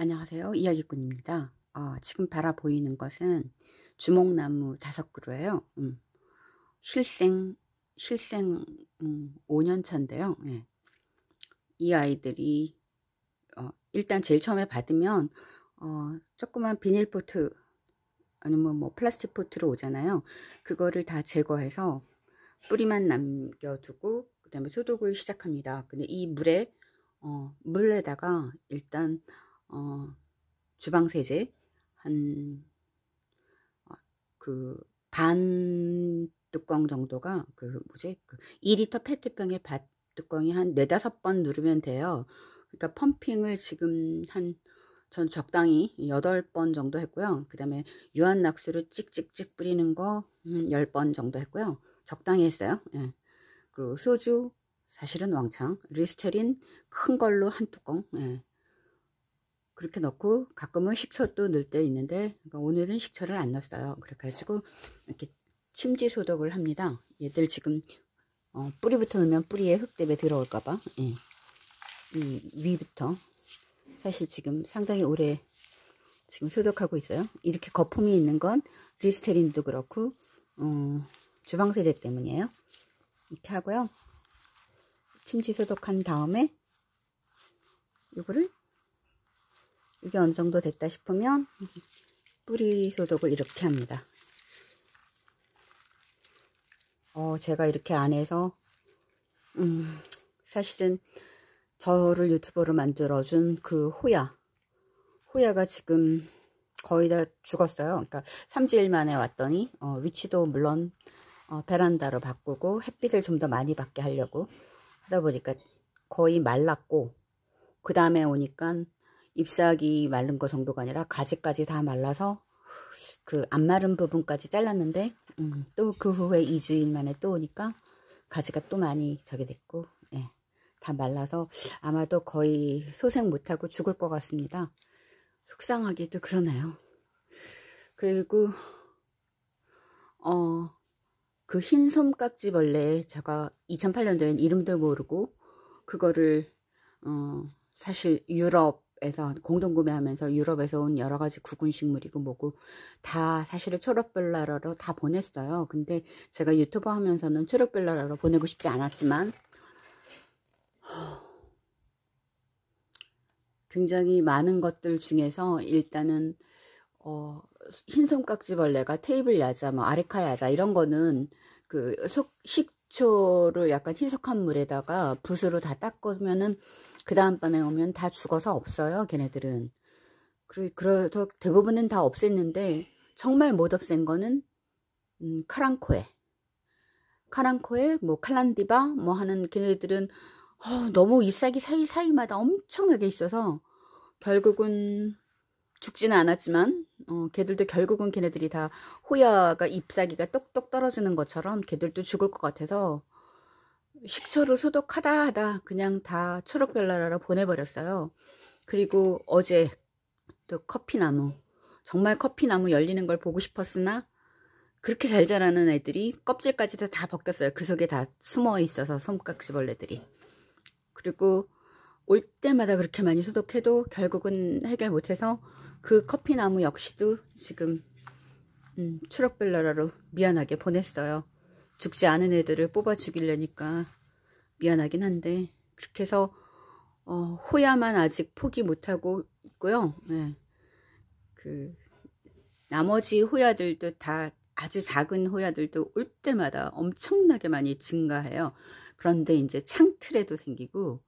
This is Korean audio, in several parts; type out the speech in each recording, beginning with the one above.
안녕하세요. 이야기꾼입니다. 어, 지금 바라보이는 것은 주목나무 다섯 그루예요. 음. 실생, 실생 음, 5년 차인데요. 예. 이 아이들이 어, 일단 제일 처음에 받으면 어, 조그만 비닐포트 아니면 뭐 플라스틱 포트로 오잖아요. 그거를 다 제거해서 뿌리만 남겨두고 그 다음에 소독을 시작합니다. 근데 이 물에 어, 물에다가 일단 어, 주방세제 한그반 어, 뚜껑 정도가 그 뭐지 그 2리터 페트병에반 뚜껑이 한 네다섯 번 누르면 돼요. 그러니까 펌핑을 지금 한 전 적당히 여덟 번 정도 했고요. 그 다음에 유한낙수를 찍찍찍 뿌리는 거열번 정도 했고요. 적당히 했어요. 예. 그리고 소주 사실은 왕창 리스테린 큰 걸로 한 뚜껑 예. 그렇게 넣고 가끔은 식초도 넣을 때 있는데 그러니까 오늘은 식초를 안 넣었어요. 그래가지고 이렇게 침지 소독을 합니다. 얘들 지금 어, 뿌리부터 넣으면 뿌리에 흙대에 들어올까봐 예. 이 위부터 사실 지금 상당히 오래 지금 소독하고 있어요. 이렇게 거품이 있는 건 리스테린도 그렇고 어, 주방세제 때문이에요. 이렇게 하고요. 침지 소독한 다음에 이거를 이게 어느 정도 됐다 싶으면 뿌리 소독을 이렇게 합니다. 어, 제가 이렇게 안 해서 음, 사실은 저를 유튜버로 만들어준 그 호야 호야가 지금 거의 다 죽었어요. 그러니까 3주일 만에 왔더니 어, 위치도 물론 어, 베란다로 바꾸고 햇빛을 좀 더 많이 받게 하려고 하다 보니까 거의 말랐고 그 다음에 오니까 잎사귀 말른거 정도가 아니라 가지까지 다 말라서 그 안 마른 부분까지 잘랐는데 음, 또 그 후에 2주일 만에 또 오니까 가지가 또 많이 저게 됐고 예, 다 말라서 아마도 거의 소생 못하고 죽을 것 같습니다. 속상하기도 그러나요. 그리고 어, 그 흰 솜깍지 벌레 제가 2008년도엔 이름도 모르고 그거를 어, 사실 유럽 에서 공동 구매하면서 유럽에서 온 여러 가지 구근식물이고 뭐고 다 사실은 초록별라로 다 보냈어요. 근데 제가 유튜버 하면서는 초록별라로 보내고 싶지 않았지만 굉장히 많은 것들 중에서 일단은 어, 흰 손깍지벌레가 테이블 야자, 뭐 아레카 야자 이런 거는 그 속, 식, 식초를 약간 희석한 물에다가 붓으로 다 닦으면은 그 다음번에 오면 다 죽어서 없어요 걔네들은 그래서 대부분은 다 없앴는데 정말 못 없앤 거는 음, 카랑코에 카랑코에 뭐 칼란디바 뭐 하는 걔네들은 어, 너무 잎사귀 사이사이마다 엄청나게 있어서 결국은 죽지는 않았지만 어, 걔들도 결국은 걔네들이 다 호야가 잎사귀가 똑똑 떨어지는 것처럼 걔들도 죽을 것 같아서 식초를 소독하다 하다 그냥 다 초록별나라로 보내버렸어요. 그리고 어제 또 커피나무 정말 커피나무 열리는 걸 보고 싶었으나 그렇게 잘 자라는 애들이 껍질까지 다 벗겼어요. 그 속에 다 숨어 있어서 솜깍지벌레들이. 그리고 올 때마다 그렇게 많이 소독해도 결국은 해결 못해서 그 커피나무 역시도 지금 음, 추럭벨라라로 미안하게 보냈어요. 죽지 않은 애들을 뽑아 죽이려니까 미안하긴 한데 그렇게 해서 어, 호야만 아직 포기 못하고 있고요. 네. 그 나머지 호야들도 다 아주 작은 호야들도 올 때마다 엄청나게 많이 증가해요. 그런데 이제 창틀에도 생기고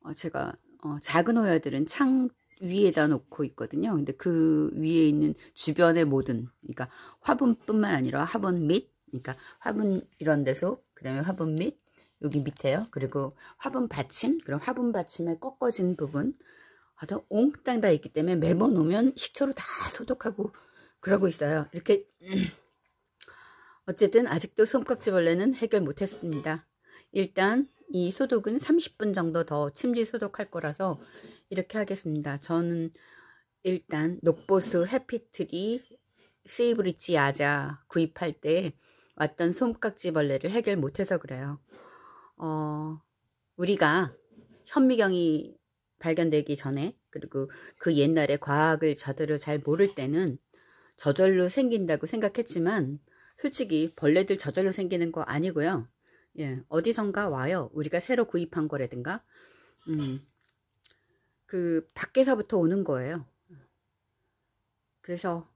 어, 제가 어, 작은 호야들은 창틀 위에다 놓고 있거든요. 근데 그 위에 있는 주변의 모든 그러니까 화분뿐만 아니라 화분 밑 그러니까 화분 이런 데서 그다음에 화분 밑 여기 밑에요. 그리고 화분 받침 그럼 화분 받침에 꺾어진 부분 하여튼 아, 옹땅 다 있기 때문에 매번 오면 식초로 다 소독하고 그러고 있어요. 이렇게 어쨌든 아직도 솜깍지벌레는 해결 못했습니다. 일단 이 소독은 30분 정도 더 침지 소독할 거라서 이렇게 하겠습니다. 저는 일단 녹보스 해피트리 세이브리지 야자 구입할 때 왔던 솜깍지벌레를 해결 못해서 그래요. 어, 우리가 현미경이 발견되기 전에 그리고 그 옛날에 과학을 저대로 잘 모를 때는 저절로 생긴다고 생각했지만 솔직히 벌레들 저절로 생기는 거 아니고요. 예, 어디선가 와요. 우리가 새로 구입한 거라든가, 음, 그, 밖에서부터 오는 거예요. 그래서,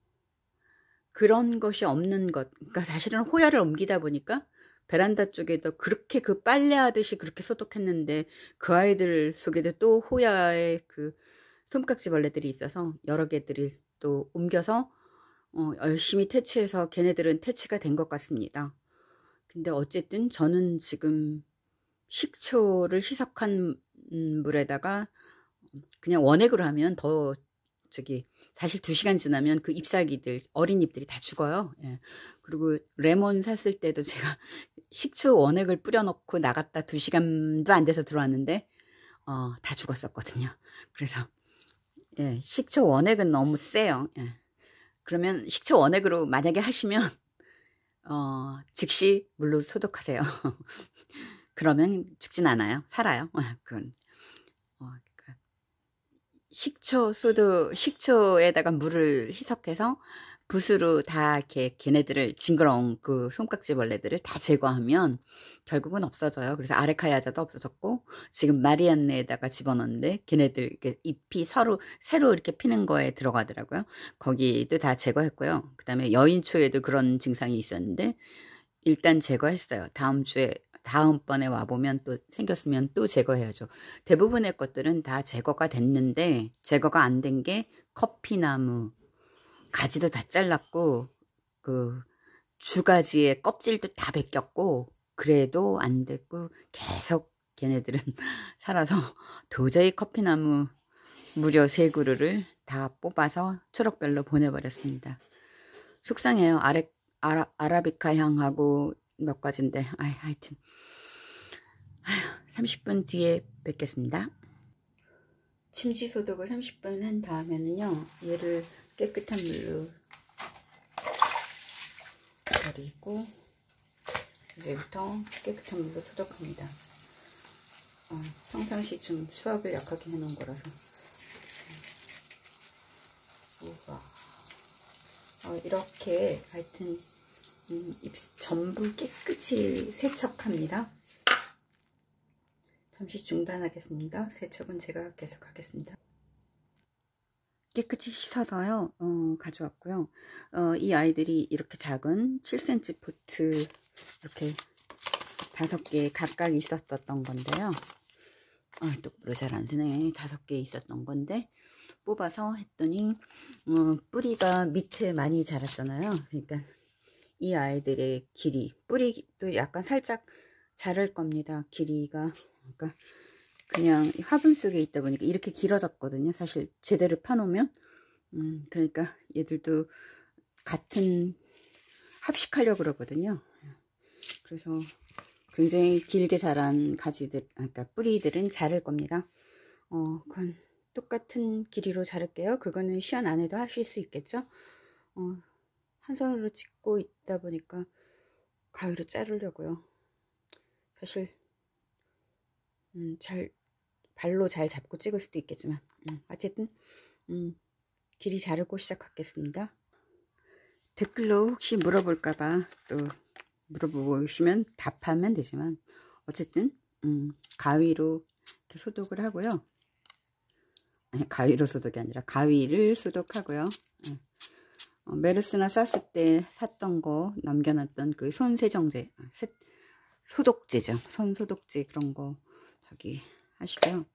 그런 것이 없는 것, 그러니까 사실은 호야를 옮기다 보니까 베란다 쪽에도 그렇게 그 빨래하듯이 그렇게 소독했는데 그 아이들 속에도 또 호야의 그 솜깍지 벌레들이 있어서 여러 개들이 또 옮겨서 어, 열심히 퇴치해서 걔네들은 퇴치가 된 것 같습니다. 근데 어쨌든 저는 지금 식초를 희석한 물에다가 그냥 원액으로 하면 더 저기 사실 2시간 지나면 그 잎사귀들 어린 잎들이 다 죽어요. 예. 그리고 레몬 샀을 때도 제가 식초 원액을 뿌려놓고 나갔다 2시간도 안 돼서 들어왔는데 어, 다 죽었었거든요. 그래서 예, 식초 원액은 너무 세요. 예. 그러면 식초 원액으로 만약에 하시면 어, 즉시 물로 소독하세요. 그러면 죽진 않아요. 살아요. 어, 그건. 어, 그러니까 식초 소독, 식초에다가 물을 희석해서 붓으로 다 이렇게 걔네들을 징그러운 그 손깍지 벌레들을 다 제거하면 결국은 없어져요. 그래서 아레카야자도 없어졌고 지금 마리안네에다가 집어넣는데 걔네들 이렇게 잎이 서로 새로 이렇게 피는 거에 들어가더라고요. 거기도 다 제거했고요. 그다음에 여인초에도 그런 증상이 있었는데 일단 제거했어요. 다음 주에 다음번에 와보면 또 생겼으면 또 제거해야죠. 대부분의 것들은 다 제거가 됐는데 제거가 안 된 게 커피나무, 가지도 다 잘랐고 그 주가지의 껍질도 다 벗겼고 그래도 안 됐고 계속 걔네들은 살아서 도저히 커피나무 무려 세 그루를 다 뽑아서 초록별로 보내버렸습니다. 속상해요. 아래, 아라, 아라비카 향하고 몇 가지인데 아이, 하여튼 아휴, 30분 뒤에 뵙겠습니다. 침지 소독을 30분 한 다음에는요. 얘를 깨끗한 물로 버리고 이제부터 깨끗한 물로 소독합니다. 어, 평상시 좀 수압을 약하게 해놓은 거라서 우와. 어, 이렇게 하여튼 음, 입 전부 깨끗이 세척합니다. 잠시 중단하겠습니다. 세척은 제가 계속하겠습니다. 깨끗이 씻어서요 어, 가져왔고요 어, 이 아이들이 이렇게 작은 7cm 포트 이렇게 다섯 개 각각 있었던 건데요 아, 똑바로 잘 안쓰네 다섯 개 있었던 건데 뽑아서 했더니 어, 뿌리가 밑에 많이 자랐잖아요 그러니까 이 아이들의 길이 뿌리도 약간 살짝 자를 겁니다 길이가 그러니까 그냥 화분 속에 있다 보니까 이렇게 길어졌거든요. 사실 제대로 펴놓으면 음, 그러니까 얘들도 같은 합식하려고 그러거든요. 그래서 굉장히 길게 자란 가지들, 아, 그러니까 뿌리들은 자를 겁니다. 어, 그건 똑같은 길이로 자를게요. 그거는 시연 안에도 하실 수 있겠죠? 어, 한 손으로 찍고 있다 보니까 가위로 자르려고요. 사실 음, 잘 발로 잘 잡고 찍을 수도 있겠지만 음, 어쨌든 음, 길이 자르고 시작하겠습니다. 댓글로 혹시 물어볼까봐 또 물어보시면 고오 답하면 되지만 어쨌든 음, 가위로 이렇게 소독을 하고요. 아니 가위로 소독이 아니라 가위를 소독하고요. 네. 어, 메르스나 쌌을 때 샀던 거 남겨놨던 그 손세정제 아, 소독제죠. 손소독제 그런 거 저기 하시고요.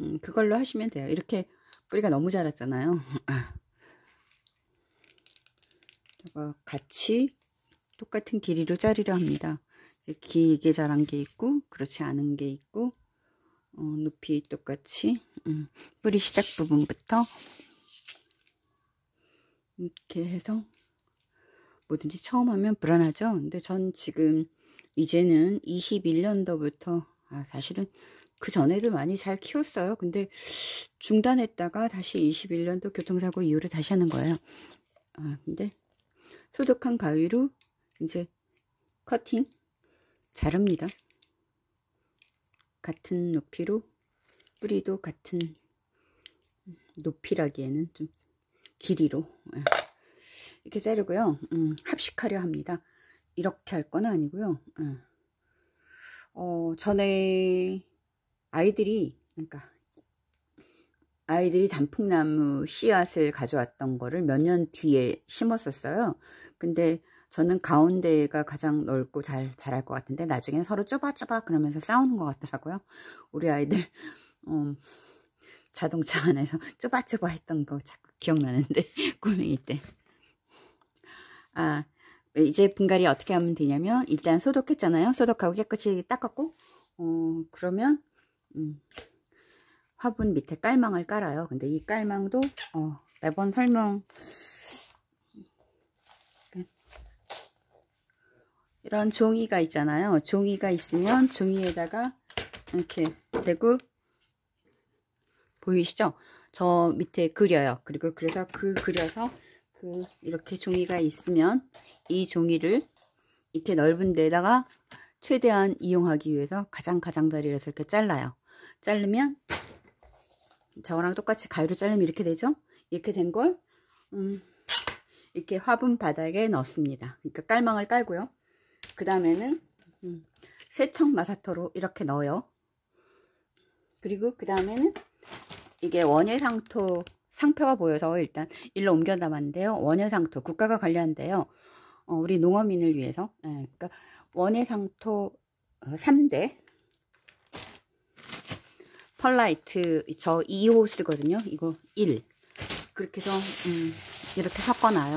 음, 그걸로 하시면 돼요. 이렇게 뿌리가 너무 자랐잖아요. 같이 똑같은 길이로 자리려 합니다. 길게 자란 게 있고 그렇지 않은 게 있고 어, 높이 똑같이 음, 뿌리 시작 부분부터 이렇게 해서 뭐든지 처음 하면 불안하죠. 근데 전 지금 이제는 21년도부터 아 사실은 그 전에도 많이 잘 키웠어요. 근데 중단했다가 다시 21년도 교통사고 이후로 다시 하는 거예요. 아, 근데 소독한 가위로 이제 커팅 자릅니다. 같은 높이로 뿌리도 같은 높이라기에는 좀 길이로 예, 이렇게 자르고요. 음, 합식하려 합니다. 이렇게 할 건 아니고요. 음. 어, 전에 아이들이 그러니까 아이들이 단풍나무 씨앗을 가져왔던 거를 몇 년 뒤에 심었었어요. 근데 저는 가운데가 가장 넓고 잘 자랄 것 같은데 나중에는 서로 쪼박쪼박 그러면서 싸우는 것 같더라고요. 우리 아이들 음, 자동차 안에서 쪼박쪼박 했던 거 자꾸 기억나는데 꼬맹이 때. 아 이제 분갈이 어떻게 하면 되냐면 일단 소독했잖아요. 소독하고 깨끗이 닦았고 어, 그러면 음. 화분 밑에 깔망을 깔아요. 근데 이 깔망도 어, 매번 설명 이런 종이가 있잖아요. 종이가 있으면 종이에다가 이렇게 대고 보이시죠? 저 밑에 그려요. 그리고 그래서 그 그려서 그 이렇게 종이가 있으면 이 종이를 이렇게 넓은 데다가 최대한 이용하기 위해서 가장 가장자리에서 이렇게 잘라요. 자르면 저랑 똑같이 가위로 자르면 이렇게 되죠? 이렇게 된걸 음, 이렇게 화분 바닥에 넣습니다. 그러니까 깔망을 깔고요. 그 다음에는 음, 세척 마사토로 이렇게 넣어요. 그리고 그 다음에는 이게 원예상토 상표가 보여서 일단 일로 옮겨 담았는데요. 원예상토 국가가 관리한대요. 어, 우리 농어민을 위해서 예, 그러니까 원예상토 3대 펄라이트 저 2호 쓰거든요. 이거 1. 그렇게 해서 음, 이렇게 섞어놔요.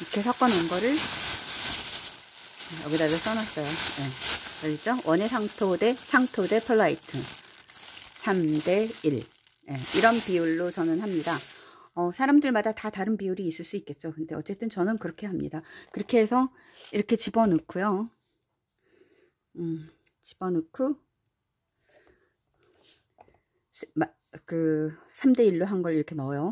이렇게 섞어놓은 거를 여기다 써놨어요. 네. 예. 알죠? 원의 상토 대 상토 대 펄라이트 3대 1 네. 이런 비율로 저는 합니다. 어, 사람들마다 다 다른 비율이 있을 수 있겠죠. 근데 어쨌든 저는 그렇게 합니다. 그렇게 해서 이렇게 집어넣고요. 음, 집어넣고 그 3대1로 한 걸 이렇게 넣어요.